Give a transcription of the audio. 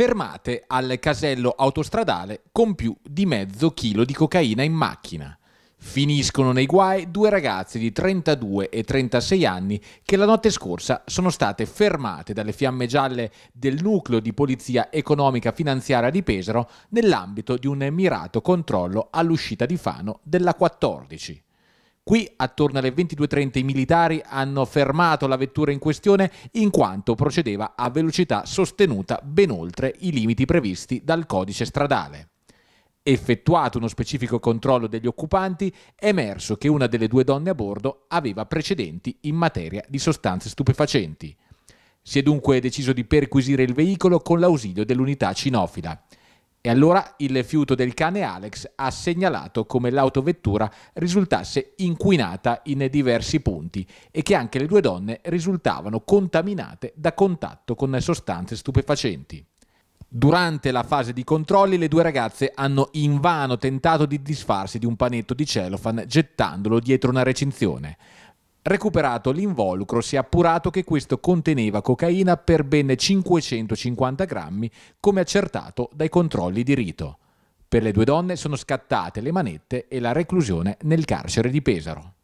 fermate al casello autostradale con più di mezzo chilo di cocaina in macchina. Finiscono nei guai due ragazze di 32 e 36 anni che la notte scorsa sono state fermate dalle fiamme gialle del nucleo di polizia economica finanziaria di Pesaro nell'ambito di un mirato controllo all'uscita di Fano della 14. Qui, attorno alle 22.30, i militari hanno fermato la vettura in questione in quanto procedeva a velocità sostenuta ben oltre i limiti previsti dal codice stradale effettuato uno specifico controllo degli occupanti, è emerso che una delle due donne a bordo aveva precedenti in materia di sostanze stupefacenti. Si è dunque deciso di perquisire il veicolo con l'ausilio dell'unità cinofila. E allora il fiuto del cane Alex ha segnalato come l'autovettura risultasse inquinata in diversi punti e che anche le due donne risultavano contaminate da contatto con sostanze stupefacenti. Durante la fase di controlli le due ragazze hanno invano tentato di disfarsi di un panetto di cellophane gettandolo dietro una recinzione. Recuperato l'involucro si è appurato che questo conteneva cocaina per ben 550 grammi, come accertato dai controlli di rito. Per le due donne sono scattate le manette e la reclusione nel carcere di Pesaro.